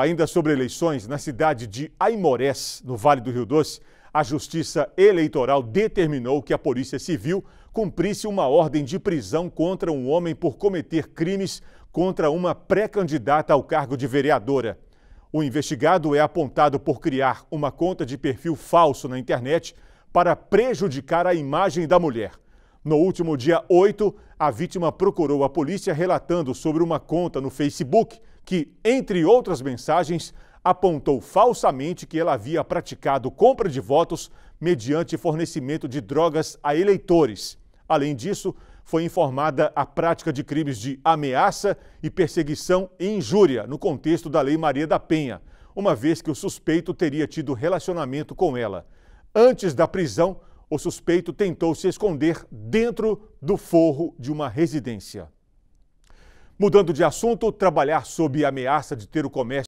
Ainda sobre eleições, na cidade de Aimorés, no Vale do Rio Doce, a Justiça Eleitoral determinou que a Polícia Civil cumprisse uma ordem de prisão contra um homem por cometer crimes contra uma pré-candidata ao cargo de vereadora. O investigado é apontado por criar uma conta de perfil falso na internet para prejudicar a imagem da mulher. No último dia 8, a vítima procurou a polícia relatando sobre uma conta no Facebook que, entre outras mensagens, apontou falsamente que ela havia praticado compra de votos mediante fornecimento de drogas a eleitores. Além disso, foi informada a prática de crimes de ameaça e perseguição e injúria no contexto da Lei Maria da Penha, uma vez que o suspeito teria tido relacionamento com ela. Antes da prisão, o suspeito tentou se esconder dentro do forro de uma residência. Mudando de assunto, trabalhar sob ameaça de ter o comércio